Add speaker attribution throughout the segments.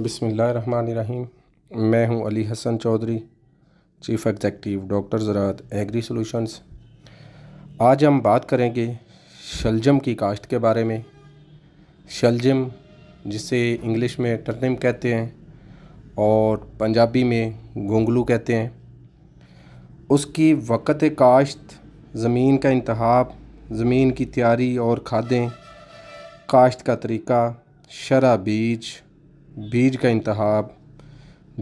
Speaker 1: بسم اللہ الرحمن الرحیم میں ہوں Ali Hasan Chaudhry chief executive doctor زراعت ایگری سلوشنز آج ہم بات کریں گے شلجم کی کاشت کے بارے میں شلجم جسے انگلش میں ٹرنم کہتے ہیں اور پنجابی میں گونگلو کہتے ہیں اس کی وقت کاشت زمین کا انتخاب زمین کی تیاری اور کھادیں کاشت کا طریقہ شرح بیج بیج کا انتخاب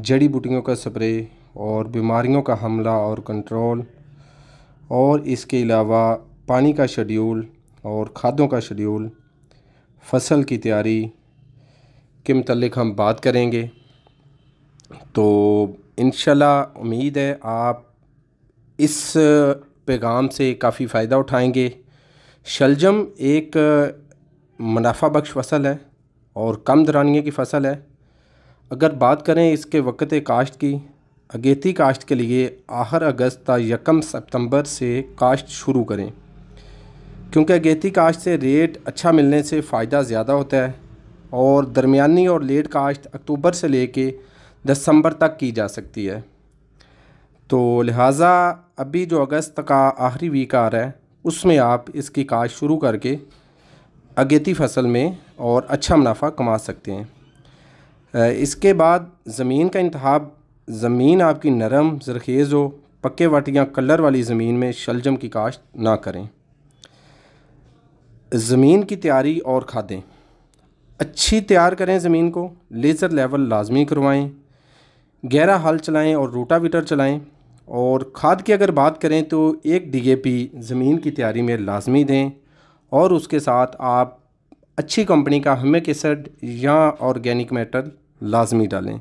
Speaker 1: جڑی بوٹیوں کا سپرے اور بیماریوں کا حملہ اور کنٹرول اور اس کے علاوہ پانی کا شیڈیول اور کھادوں کا شیڈیول فصل کی تیاری کے متعلق ہم بات کریں گے تو انشاءاللہ امید ہے آپ اس پیغام سے کافی فائدہ اٹھائیں گے شلجم ایک منافع بخش فصل ہے اور کم درانیے کی فصل ہے اگر بات کریں اس کے وقت کاشت کی اگیتی کاشت کے لیے آہر اگست تا یکم سپتمبر سے کاشت شروع کریں کیونکہ اگیتی کاشت سے ریٹ اچھا ملنے سے فائدہ زیادہ ہوتا ہے اور درمیانی اور لیٹ کاشت اکتوبر سے لے کے دسمبر تک کی جا سکتی ہے تو لہٰذا ابھی جو اگست کا آخری ویک آ رہا ہے اس میں آپ اس کی کاشت شروع کر کے اگیتی فصل میں اور اچھا منافع کما سکتے ہیں اس کے بعد زمین کا انتخاب زمین آپ کی نرم زرخیز ہو پکے وٹیاں یا کلر والی زمین میں شلجم کی کاشت نہ کریں زمین کی تیاری اور کھادیں اچھی تیار کریں زمین کو لیزر لیول لازمی کروائیں گہرا حل چلائیں اور روٹا ویٹر چلائیں اور کھاد کی اگر بات کریں تو ایک ڈی اے پی زمین کی تیاری میں لازمی دیں اور اس کے ساتھ آپ اچھی کمپنی کا ہمیں کیسڈ یا آرگینک میٹر لازمی ڈالیں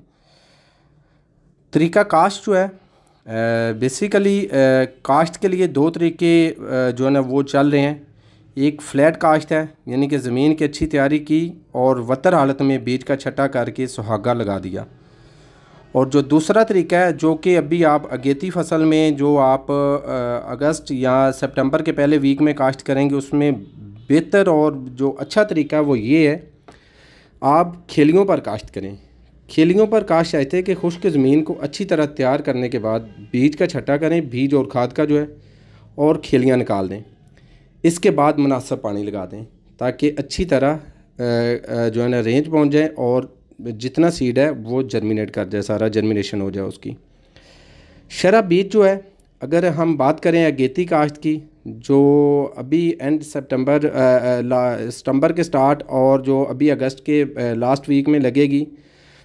Speaker 1: طریقہ کاشت جو ہے بیسیکلی کاشت کے لیے دو طریقے جو ہے نا وہ چل رہے ہیں ایک فلیٹ کاشت ہے یعنی کہ زمین کی اچھی تیاری کی اور وطر حالت میں بیج کا چھٹا کر کے سہاگا لگا دیا اور جو دوسرا طریقہ ہے جو کہ ابھی آپ اگیتی فصل میں جو آپ اگست یا سپٹمبر کے پہلے ویک میں کاشت کریں گے اس میں بہتر اور جو اچھا طریقہ وہ یہ ہے آپ کھیلیوں پر کاشت کریں کھیلیوں پر کاشت چاہتے ہیں کہ خشک زمین کو اچھی طرح تیار کرنے کے بعد بیج کا چھٹا کریں بیج اور کھاد کا جو ہے اور کھیلیاں نکال دیں اس کے بعد مناسب پانی لگا دیں تاکہ اچھی طرح جو ہے نا رینج پہنچ جائے اور جتنا سیڈ ہے وہ جرمینیٹ کر جائے سارا جرمینیشن ہو جائے اس کی شرح بیج جو ہے اگر ہم بات کریں اگیتی کاشت کی جو ابھی اینڈ سپٹمبر سٹمبر کے سٹارٹ اور جو ابھی اگست کے لاسٹ ویک میں لگے گی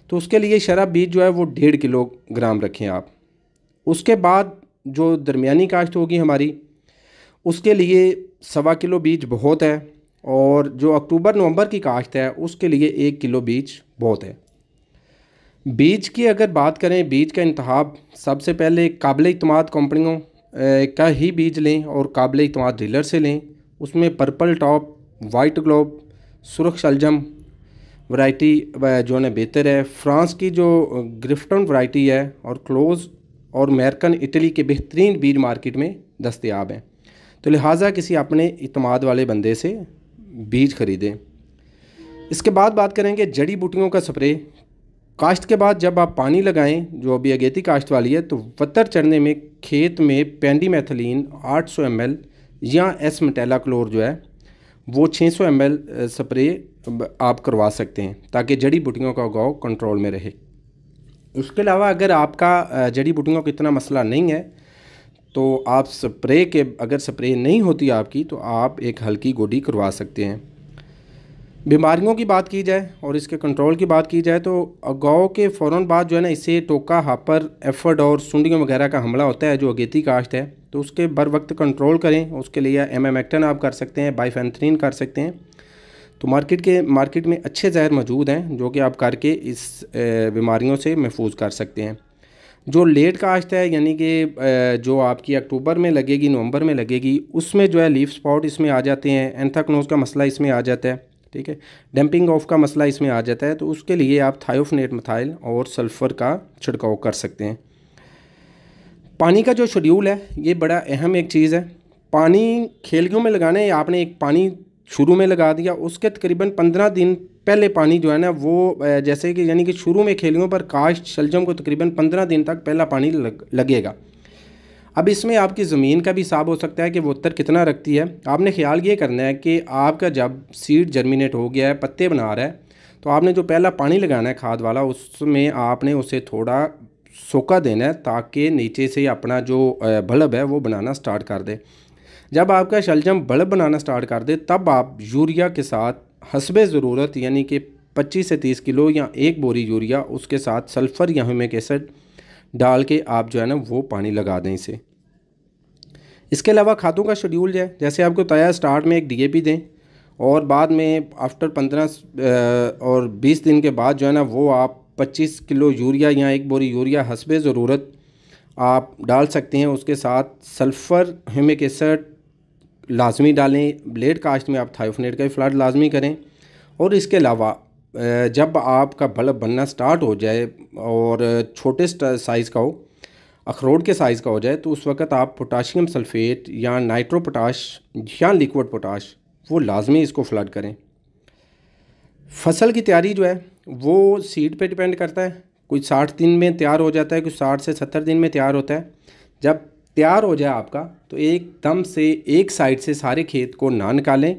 Speaker 1: تو اس کے لیے شرح بیج جو ہے وہ ڈیڑھ کلو گرام رکھیں آپ اس کے بعد جو درمیانی کاشت ہوگی ہماری اس کے لیے سوا کلو بیج بہت ہے اور جو اکتوبر نومبر کی کاشت ہے اس کے لیے ایک کلو بیج بہت ہے بیج کی اگر بات کریں بیج کا انتخاب سب سے پہلے قابل اعتماد کمپنیوں کا ہی بیج لیں اور قابل اعتماد ڈیلر سے لیں اس میں پرپل ٹاپ وائٹ گلوب سرخ شلجم ورائٹی جو ہے بہتر ہے فرانس کی جو گرفٹن ورائٹی ہے اور کلوز اور میرکن اٹلی کے بہترین بیج مارکیٹ میں دستیاب ہیں تو لہٰذا کسی اپنے اعتماد والے بندے سے بیج خریدیں اس کے بعد بات کریں گے جڑی بوٹیوں کا سپرے کاشت کے بعد جب آپ پانی لگائیں جو ابھی اگیتی کاشت والی ہے تو وطر چڑھنے میں کھیت میں پینڈی میتھلین آٹھ سو ایم ایل یا ایس مٹیلا کلور جو ہے وہ چھ سو ایم ایل سپرے آپ کروا سکتے ہیں تاکہ جڑی بوٹیوں کا اگاؤ کنٹرول میں رہے اس کے علاوہ اگر آپ کا جڑی بوٹیوں کا اتنا مسئلہ نہیں ہے تو آپ سپرے کے اگر سپرے نہیں ہوتی آپ کی تو آپ ایک ہلکی گوڈی کروا سکتے ہیں بیماریوں کی بات کی جائے اور اس کے کنٹرول کی بات کی جائے تو گاؤں کے فوراً بعد جو ہے نا اسے ٹوکا ہاپر ایفڈ اور سنڈیوں وغیرہ کا حملہ ہوتا ہے جو اگیتی کاشت ہے تو اس کے بر وقت کنٹرول کریں اس کے لیے ایم ایم ایکٹن آپ کر سکتے ہیں بائی فینتھرین کر سکتے ہیں تو مارکیٹ کے مارکیٹ میں اچھے زہر موجود ہیں جو کہ آپ کر کے اس بیماریوں سے محفوظ کر سکتے ہیں جو لیٹ کاشت ہے یعنی کہ جو آپ کی اکتوبر میں لگے گی نومبر میں لگے گی اس میں جو ہے لیف سپاٹ اس میں آ جاتے ہیں انتھاکنوز کا مسئلہ اس میں آ جاتا ہے ٹھیک ہے ڈیمپنگ آف کا مسئلہ اس میں آ جاتا ہے تو اس کے لیے آپ تھائیوفنیٹ متھائل اور سلفر کا چھڑکاؤ کر سکتے ہیں پانی کا جو شیڈیول ہے یہ بڑا اہم ایک چیز ہے پانی کھیلیوں میں لگانے یا آپ نے ایک پانی شروع میں لگا دیا اس کے تقریباً پندرہ دن پہلے پانی جو ہے نا وہ جیسے کہ یعنی کہ شروع میں کھیلیوں پر کاشت شلجم کو تقریباً پندرہ دن تک پہلا پانی لگ لگے گا اب اس میں آپ کی زمین کا بھی حساب ہو سکتا ہے کہ وہ تر کتنا رکھتی ہے آپ نے خیال یہ کرنا ہے کہ آپ کا جب سیڈ جرمینیٹ ہو گیا ہے پتے بنا رہا ہے تو آپ نے جو پہلا پانی لگانا ہے کھاد والا اس میں آپ نے اسے تھوڑا سوکا دینا ہے تاکہ نیچے سے اپنا جو بلب ہے وہ بنانا سٹارٹ کر دے جب آپ کا شلجم بلب بنانا سٹارٹ کر دے تب آپ یوریا کے ساتھ حسب ضرورت یعنی کہ پچیس سے تیس کلو یا ایک بوری یوریا اس کے ساتھ سلفر یا ہیومک ایسڈ ڈال کے آپ جو ہے نا وہ پانی لگا دیں اسے اس کے علاوہ کھادوں کا شیڈیول جائے ہے جیسے آپ کو تایا سٹارٹ میں ایک ڈی اے پی دیں اور بعد میں آفٹر پندرہ اور بیس دن کے بعد جو ہے نا وہ آپ پچیس کلو یوریا یا ایک بوری یوریا حسب ضرورت آپ ڈال سکتے ہیں اس کے ساتھ سلفر ہمیکسٹ لازمی ڈالیں بلیڈ کاشت میں آپ تھائیوفنیٹ کا فلڈ لازمی کریں اور اس کے علاوہ جب آپ کا بلب بننا سٹارٹ ہو جائے اور چھوٹے سائز کا ہو اخروٹ کے سائز کا ہو جائے تو اس وقت آپ پوٹاشیم سلفیٹ یا نائٹرو پوٹاش یا لیکوڈ پوٹاش وہ لازمی اس کو فلڈ کریں فصل کی تیاری جو ہے وہ سیڈ پہ ڈیپینڈ کرتا ہے کوئی ساٹھ دن میں تیار ہو جاتا ہے کوئی ساٹھ سے ستر دن میں تیار ہوتا ہے جب تیار ہو جائے آپ کا تو ایک دم سے ایک سائڈ سے سارے کھیت کو نہ نکالیں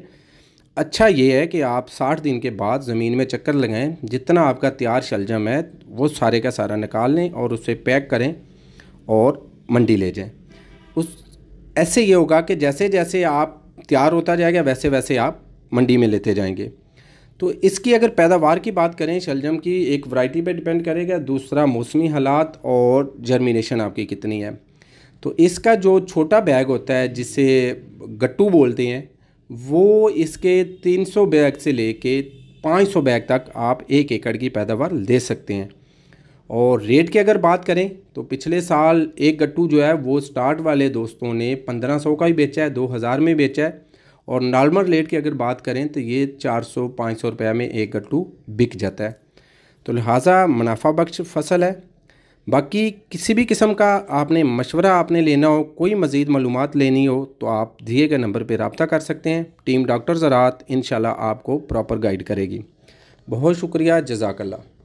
Speaker 1: اچھا یہ ہے کہ آپ ساٹھ دن کے بعد زمین میں چکر لگائیں جتنا آپ کا تیار شلجم ہے وہ سارے کا سارا نکال لیں اور اسے پیک کریں اور منڈی لے جائیں اس ایسے یہ ہوگا کہ جیسے جیسے آپ تیار ہوتا جائے گا ویسے ویسے آپ منڈی میں لیتے جائیں گے تو اس کی اگر پیداوار کی بات کریں شلجم کی ایک ورائٹی پہ ڈپینڈ کرے گا دوسرا موسمی حالات اور جرمینیشن آپ کی کتنی ہے تو اس کا جو چھوٹا بیگ ہوتا ہے جسے گٹو بولتے ہیں وہ اس کے تین سو بیگ سے لے کے پانچ سو بیگ تک آپ ایک ایکڑ کی پیداوار لے سکتے ہیں اور ریٹ کی اگر بات کریں تو پچھلے سال ایک گٹو جو ہے وہ سٹارٹ والے دوستوں نے پندرہ سو کا ہی بیچا ہے دو ہزار میں بیچا ہے اور نارمل ریٹ کی اگر بات کریں تو یہ چار سو پانچ سو روپے میں ایک گٹو بک جاتا ہے تو لہٰذا منافع بخش فصل ہے باقی کسی بھی قسم کا آپ نے مشورہ آپ نے لینا ہو کوئی مزید معلومات لینی ہو تو آپ دیے گئے نمبر پہ رابطہ کر سکتے ہیں ٹیم ڈاکٹر زراعت انشاءاللہ آپ کو پراپر گائیڈ کرے گی بہت شکریہ جزاک اللہ